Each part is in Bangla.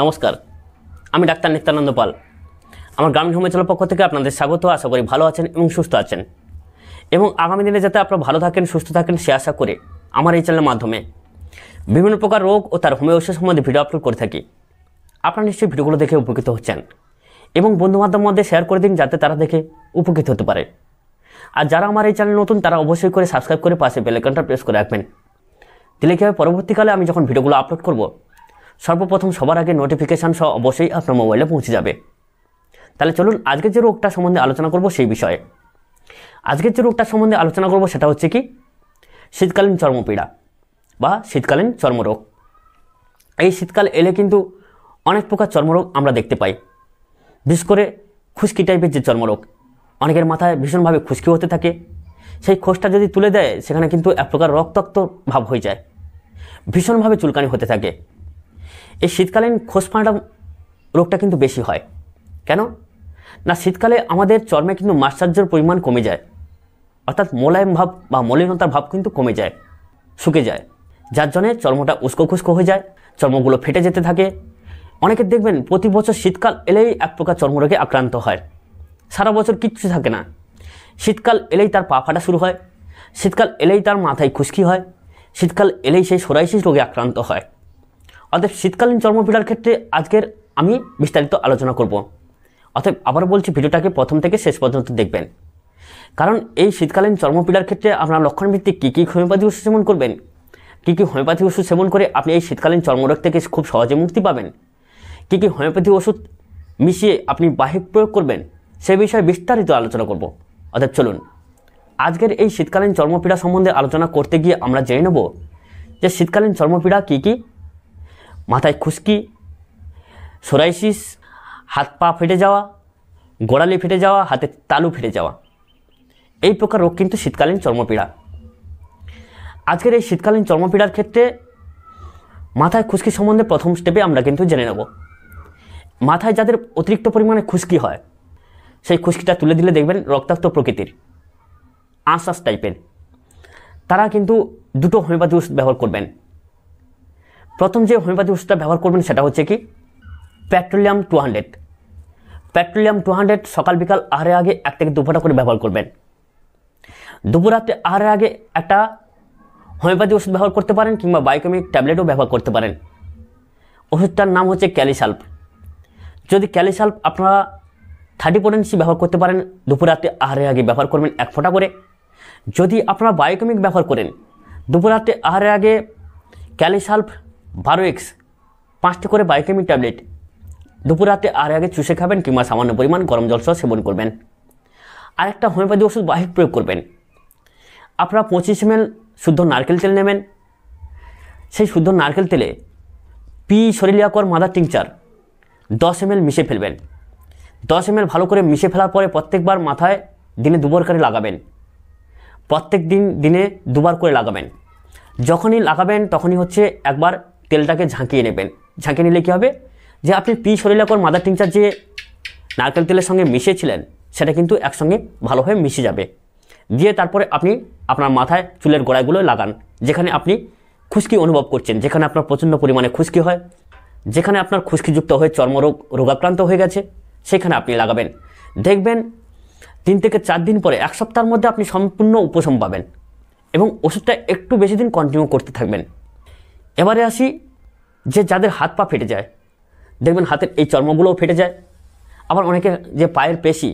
নমস্কার আমি ডাক্তার নিত্যানন্দ পাল আমার গ্রামীণ হোমেচলের পক্ষ থেকে আপনাদের স্বাগত আশা করি ভালো আছেন এবং সুস্থ আছেন এবং আগামী দিনে যাতে আপনারা ভালো থাকেন সুস্থ থাকেন সে আশা করে আমার এই চ্যানেলের মাধ্যমে বিভিন্ন প্রকার রোগ ও তার হোমিওপ্যাথি সম্বন্ধে ভিডিও আপলোড করে থাকি আপনারা নিশ্চয়ই ভিডিওগুলো দেখে উপকৃত হচ্ছেন এবং বন্ধুবান্ধবের মধ্যে শেয়ার করে দিন যাতে তারা দেখে উপকৃত হতে পারে আর যারা আমার এই চ্যানেল নতুন তারা অবশ্যই করে সাবস্ক্রাইব করে পাশে বেলাইকনটা প্রেস করে রাখবেন দিলে কীভাবে হবে পরবর্তীকালে আমি যখন ভিডিওগুলো আপলোড করবো সর্বপ্রথম সবার আগে নোটিফিকেশান সহ অবশ্যই আপনার মোবাইলে পৌঁছে যাবে তাহলে চলুন আজকে যে রোগটা সম্বন্ধে আলোচনা করব সেই বিষয়ে আজকের যে রোগটা সম্বন্ধে আলোচনা করব সেটা হচ্ছে কি শীতকালীন চর্মপীড়া বা শীতকালীন চর্মরোগ এই শীতকাল এলে কিন্তু অনেক প্রকার চর্মরোগ আমরা দেখতে পাই বিশেষ করে খুশকি টাইপের যে চর্মরোগ অনেকের মাথায় ভীষণভাবে খুশকি হতে থাকে সেই খোসটা যদি তুলে দেয় সেখানে কিন্তু এক প্রকার রক্তাক্ত ভাব হয়ে যায় ভীষণভাবে চুলকানি হতে থাকে এই শীতকালীন খোসফাঁটা রোগটা কিন্তু বেশি হয় কেন না শীতকালে আমাদের চর্মে কিন্তু মাসার্যের পরিমাণ কমে যায় অর্থাৎ মোলায়েম ভাব বা মলিনতার ভাব কিন্তু কমে যায় শুকে যায় যার জন্যে চর্মটা উস্কো খুস্কো হয়ে যায় চর্মগুলো ফেটে যেতে থাকে অনেকে দেখবেন প্রতি বছর শীতকাল এলেই এক প্রকার চর্মরোগে আক্রান্ত হয় সারা বছর কিচ্ছু থাকে না শীতকাল এলেই তার পা ফাটা শুরু হয় শীতকাল এলেই তার মাথায় খুশকি হয় শীতকাল এলেই সেই সরাইশিস রোগে আক্রান্ত হয় অর্থাৎ শীতকালীন চর্মপীড়ার ক্ষেত্রে আজকের আমি বিস্তারিত আলোচনা করব অর্থাৎ আবার বলছি ভিডিওটাকে প্রথম থেকে শেষ পর্যন্ত দেখবেন কারণ এই শীতকালীন চর্মপীড়ার ক্ষেত্রে আপনারা লক্ষণভিত্তিক কী কী হোমিওপ্যাথি ওষুধ সেবন করবেন কী কী হোমিওপ্যাথি ওষুধ সেবন করে আপনি এই শীতকালীন চর্মরোগ থেকে খুব সহজে মুক্তি পাবেন কী কী হোমিওপ্যাথি ওষুধ মিশিয়ে আপনি বাহিক প্রয়োগ করবেন সে বিষয়ে বিস্তারিত আলোচনা করব অর্থাৎ চলুন আজকের এই শীতকালীন চর্মপীড়া সম্বন্ধে আলোচনা করতে গিয়ে আমরা জেনে নেব যে শীতকালীন চর্মপীড়া কী কী মাথায় খুশকি সোরাইসিস হাত পা ফেটে যাওয়া গোড়ালি ফেটে যাওয়া হাতের তালু ফেটে যাওয়া এই প্রকার রোগ কিন্তু শীতকালীন চর্মপীড়া আজকের এই শীতকালীন চর্মপীড়ার ক্ষেত্রে মাথায় খুশকি সম্বন্ধে প্রথম স্টেপে আমরা কিন্তু জেনে নেব মাথায় যাদের অতিরিক্ত পরিমাণে খুশকি হয় সেই খুশকিটা তুলে দিলে দেখবেন রক্তাক্ত প্রকৃতির আঁশ টাইপের তারা কিন্তু দুটো হোমিওপ্যাথি ওষুধ ব্যবহার করবেন প্রথম যে হোমিওপ্যাথি ওষুধটা ব্যবহার করবেন সেটা হচ্ছে কি petroleum two hundred petroleum two hundred সকাল বিকাল আহারের আগে এক থেকে দু ফোঁটা করে ব্যবহার করবেন দুপুর রাতে আহারের আগে একটা হোমিওপ্যাথি ওষুধ ব্যবহার করতে পারেন কিংবা বায়োকেমিক ট্যাবলেটও ব্যবহার করতে পারেন ওষুধটার নাম হচ্ছে ক্যালিসাল্প যদি ক্যালিসাল্প আপনারা থার্টি পোটেন্সি ব্যবহার করতে পারেন দুপুর রাতে আহারের আগে ব্যবহার করবেন এক ফোঁটা করে যদি আপনারা বায়োকেমিক ব্যবহার করেন দুপুর রাতে আহারের আগে ক্যালিসাল্প বারো এক্স পাঁচটি করে বাইকেমি ট্যাবলেট দুপুর রাতে আর আগে চুষে খাবেন কিংবা সামান্য পরিমাণ গরম জল সহ সেবন করবেন আর একটা হোমিওপ্যাথি ওষুধ বাহিক প্রয়োগ করবেন আপনারা পঁচিশ এম শুদ্ধ নারকেল তেল নেবেন সেই শুদ্ধ নারকেল তেলে পি শরীলিয়াকর মাদার টিংচার দশ এম মিশে ফেলবেন দশ এম ভালো করে মিশে ফেলার পরে প্রত্যেকবার মাথায় দিনে দুবার করে লাগাবেন প্রত্যেক দিন দিনে দুবার করে লাগাবেন যখনই লাগাবেন তখনই হচ্ছে একবার তেলটাকে ঝাঁকিয়ে নেবেন ঝাঁকিয়ে নিলে কী হবে যে আপনি পি শরীরাকর মাদার টিংচার যে নারকেল তেলের সঙ্গে মিশিয়েছিলেন সেটা কিন্তু একসঙ্গে ভালোভাবে মিশে যাবে দিয়ে তারপরে আপনি আপনার মাথায় চুলের গোড়াগুলো লাগান যেখানে আপনি খুশকি অনুভব করছেন যেখানে আপনার প্রচণ্ড পরিমাণে খুশকি হয় যেখানে আপনার খুশকিযুক্ত হয়ে চর্মরোগ রোগাক্রান্ত হয়ে গেছে সেখানে আপনি লাগাবেন দেখবেন তিন থেকে চার দিন পরে এক সপ্তাহের মধ্যে আপনি সম্পূর্ণ উপশম পাবেন এবং ওষুধটা একটু বেশি দিন কন্টিনিউ করতে থাকবেন এবারে আসি যে যাদের হাত পা ফেটে যায় দেখবেন হাতের এই চর্মগুলোও ফেটে যায় আবার অনেকে যে পায়ের পেশি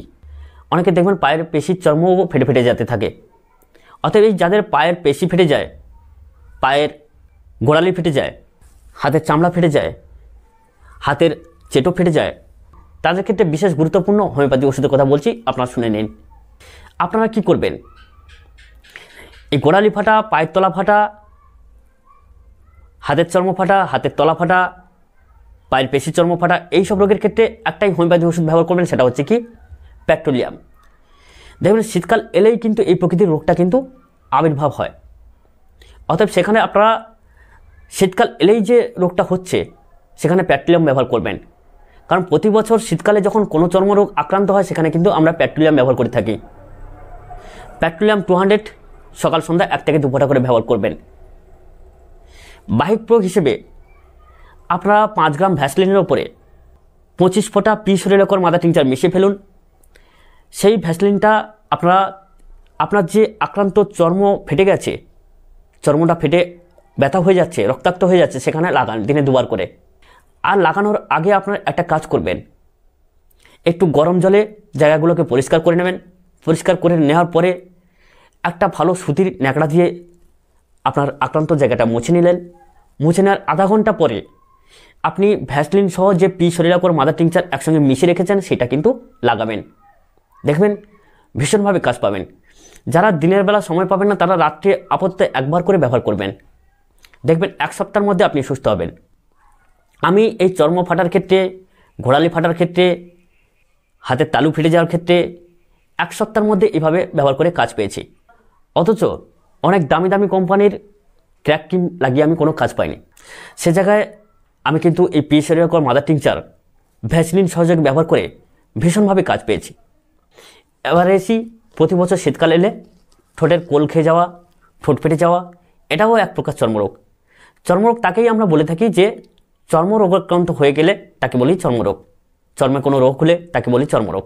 অনেকে দেখবেন পায়ের পেশির চর্মও ফেটে ফেটে যেতে থাকে অতএব এই যাদের পায়ের পেশি ফেটে যায় পায়ের গোড়ালি ফেটে যায় হাতের চামড়া ফেটে যায় হাতের চেটো ফেটে যায় তাদের ক্ষেত্রে বিশেষ গুরুত্বপূর্ণ হোমিওপ্যাথি ওষুধের কথা বলছি আপনারা শুনে নিন আপনারা কি করবেন এই গোড়ালি ফাটা পায়ের তলা ফাটা হাতের চর্ম ফাটা হাতের তলা ফাটা পায়ের পেশি চর্ম ফাটা এইসব রোগের ক্ষেত্রে একটাই হোমিওপ্যাথি ওষুধ ব্যবহার করবেন সেটা হচ্ছে কি পেট্রোলিয়াম দেখবেন শীতকাল এলেই কিন্তু এই প্রকৃতির রোগটা কিন্তু আবির্ভাব হয় অতএব সেখানে আপনারা শীতকাল এলেই যে রোগটা হচ্ছে সেখানে পেট্রোলিয়াম ব্যবহার করবেন কারণ প্রতি বছর শীতকালে যখন কোনো চর্মরোগ আক্রান্ত হয় সেখানে কিন্তু আমরা পেট্রোলিয়াম ব্যবহার করে থাকি পেট্রোলিয়াম টু হান্ড্রেড সকাল সন্ধ্যা এক থেকে দু করে ব্যবহার করবেন বাহিক হিসেবে আপনারা পাঁচ গ্রাম ভ্যাসলিনের ওপরে পঁচিশ ফোঁটা পি শরীরকর মাদা টিংচার মিশিয়ে ফেলুন সেই ভ্যাসলিনটা আপনারা আপনার যে আক্রান্ত চর্ম ফেটে গেছে চর্মটা ফেটে ব্যথা হয়ে যাচ্ছে রক্তাক্ত হয়ে যাচ্ছে সেখানে লাগান দিনে দুবার করে আর লাগানোর আগে আপনার একটা কাজ করবেন একটু গরম জলে জায়গাগুলোকে পরিষ্কার করে নেবেন পরিষ্কার করে নেওয়ার পরে একটা ভালো সুতির ন্যাকড়া দিয়ে আপনার আক্রান্ত জায়গাটা মুছে নিলেন মুছে নেওয়ার আধা ঘন্টা পরে আপনি ভ্যাসলিন সহ যে পি শরীরাকর মাদার টিংচার একসঙ্গে মিশে রেখেছেন সেটা কিন্তু লাগাবেন দেখবেন ভীষণভাবে কাজ পাবেন যারা দিনের বেলা সময় পাবেন না তারা রাত্রে আপত্তে একবার করে ব্যবহার করবেন দেখবেন এক সপ্তাহের মধ্যে আপনি সুস্থ হবেন আমি এই চর্ম ফাটার ক্ষেত্রে ঘোড়ালি ফাটার ক্ষেত্রে হাতের তালু ফেটে যাওয়ার ক্ষেত্রে এক সপ্তাহের মধ্যে এভাবে ব্যবহার করে কাজ পেয়েছি অথচ অনেক দামি দামি কোম্পানির ট্র্যাক কিম লাগিয়ে আমি কোনো কাজ পাইনি সে জায়গায় আমি কিন্তু এই পিএসআরিয়া কর মাদার টিংচার ভ্যাসলিন সহযোগ ব্যবহার করে ভীষণভাবে কাজ পেয়েছি এবার এসি প্রতি বছর শীতকাল এলে ঠোঁটের কোল খেয়ে যাওয়া ঠোঁট ফেটে যাওয়া এটাও এক প্রকার চর্মরোগ চর্মরোগ তাকেই আমরা বলে থাকি যে চর্মরোগাক্রান্ত হয়ে গেলে তাকে বলি চর্মরোগ চর্মে কোনো রোগ হলে তাকে বলি চর্মরোগ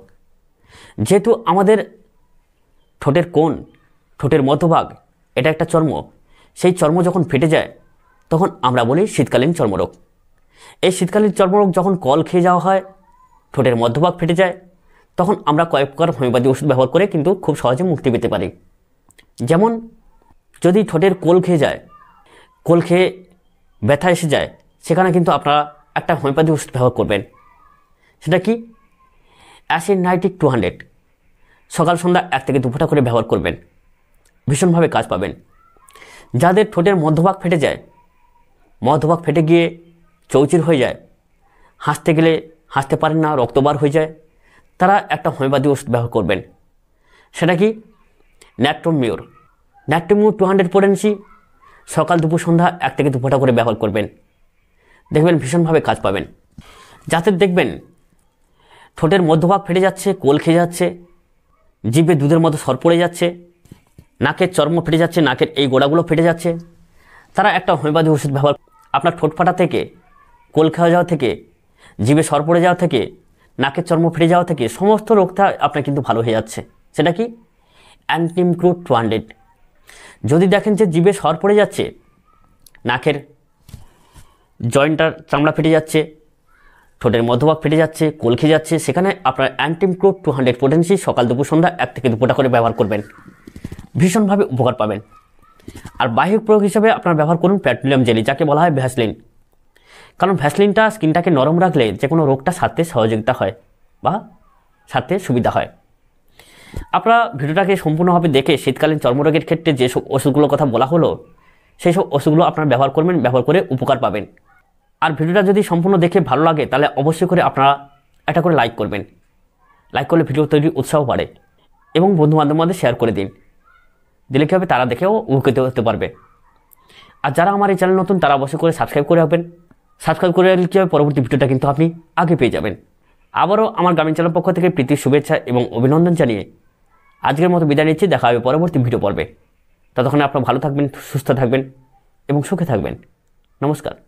যেহেতু আমাদের ঠোঁটের কোণ ঠোঁটের মধ্যভাগ এটা একটা চর্ম সেই চর্ম যখন ফেটে যায় তখন আমরা বলি শীতকালীন চর্মরোগ এই শীতকালীন চর্মরোগ যখন কল খেয়ে যাওয়া হয় ঠোঁটের মধ্যভাগ ফেটে যায় তখন আমরা কয়েক প্রকার হোমিওপ্যাথি ওষুধ ব্যবহার করে কিন্তু খুব সহজে মুক্তি পেতে পারি যেমন যদি ঠোঁটের কোল খেয়ে যায় কোল খেয়ে ব্যথা এসে যায় সেখানে কিন্তু আপনারা একটা হোমিওপ্যাথি ওষুধ ব্যবহার করবেন সেটা কি অ্যাসিড নাইট্রিক টু হান্ড্রেড সকাল সন্ধ্যা এক থেকে দুপুরটা করে ব্যবহার করবেন ভীষণভাবে কাজ পাবেন যাদের ঠোঁটের মধ্যভাগ ফেটে যায় মধ্যভাগ ফেটে গিয়ে চৌচির হয়ে যায় হাসতে গেলে হাসতে পারেন না রক্তবার হয়ে যায় তারা একটা হোমিওপ্যাথি ওষুধ ব্যবহার করবেন সেটা কি ন্যাট্রোমিওর ন্যাট্রোমিওর টু হান্ড্রেড পোটেন্সি সকাল দুপুর সন্ধ্যা এক থেকে দু করে ব্যবহার করবেন দেখবেন ভীষণভাবে কাজ পাবেন যাতে দেখবেন ঠোঁটের মধ্যভাগ ফেটে যাচ্ছে কোল খেয়ে যাচ্ছে জিভে দুধের মতো সর পড়ে যাচ্ছে নাকের চর্ম ফেটে যাচ্ছে নাকের এই গোড়াগুলো ফেটে যাচ্ছে তারা একটা হোমিওপ্যাথি ওষুধ ব্যবহার আপনার ঠোঁট ফাটা থেকে কোল খাওয়া যাওয়া থেকে জীবে সর পড়ে যাওয়া থেকে নাকের চর্ম ফেটে যাওয়া থেকে সমস্ত রোগটা আপনার কিন্তু ভালো হয়ে যাচ্ছে সেটা কি অ্যান্টিম অ্যান্টিমক্রু টু হান্ড্রেড যদি দেখেন যে জীবে সর পড়ে যাচ্ছে নাকের জয়েন্টটার চামড়া ফেটে যাচ্ছে ঠোঁটের মধ্যভাগ ফেটে যাচ্ছে কোল খেয়ে যাচ্ছে সেখানে আপনার অ্যান্টিম ক্রুড টু হান্ড্রেড পোটেন্সি সকাল দুপুর সন্ধ্যা এক থেকে দুপুরটা করে ব্যবহার করবেন ভীষণভাবে উপকার পাবেন আর বাহ্যিক প্রয়োগ হিসেবে আপনারা ব্যবহার করুন পেট্রোলিয়াম জেলি যাকে বলা হয় ভ্যাসলিন কারণ ভ্যাসলিনটা স্কিনটাকে নরম রাখলে যে কোনো রোগটা সারতে সহযোগিতা হয় বা সারতে সুবিধা হয় আপনারা ভিডিওটাকে সম্পূর্ণভাবে দেখে শীতকালীন চর্মরোগের ক্ষেত্রে যেসব ওষুধগুলোর কথা বলা হলো সেই সব ওষুধগুলো আপনারা ব্যবহার করবেন ব্যবহার করে উপকার পাবেন আর ভিডিওটা যদি সম্পূর্ণ দেখে ভালো লাগে তাহলে অবশ্যই করে আপনারা এটা করে লাইক করবেন লাইক করলে ভিডিও তৈরির উৎসাহ বাড়ে এবং মধ্যে শেয়ার করে দিন দিলে কী হবে তারা দেখেও উপকৃত হতে পারবে আর যারা আমার এই চ্যানেল নতুন তারা অবশ্যই করে সাবস্ক্রাইব করে রাখবেন সাবস্ক্রাইব করে রাখলে কী হবে পরবর্তী ভিডিওটা কিন্তু আপনি আগে পেয়ে যাবেন আবারও আমার গ্রামীণ চ্যানেল পক্ষ থেকে প্রীতির শুভেচ্ছা এবং অভিনন্দন জানিয়ে আজকের মতো বিদায় নিচ্ছি দেখা হবে পরবর্তী ভিডিও পর্বে ততক্ষণে আপনারা ভালো থাকবেন সুস্থ থাকবেন এবং সুখে থাকবেন নমস্কার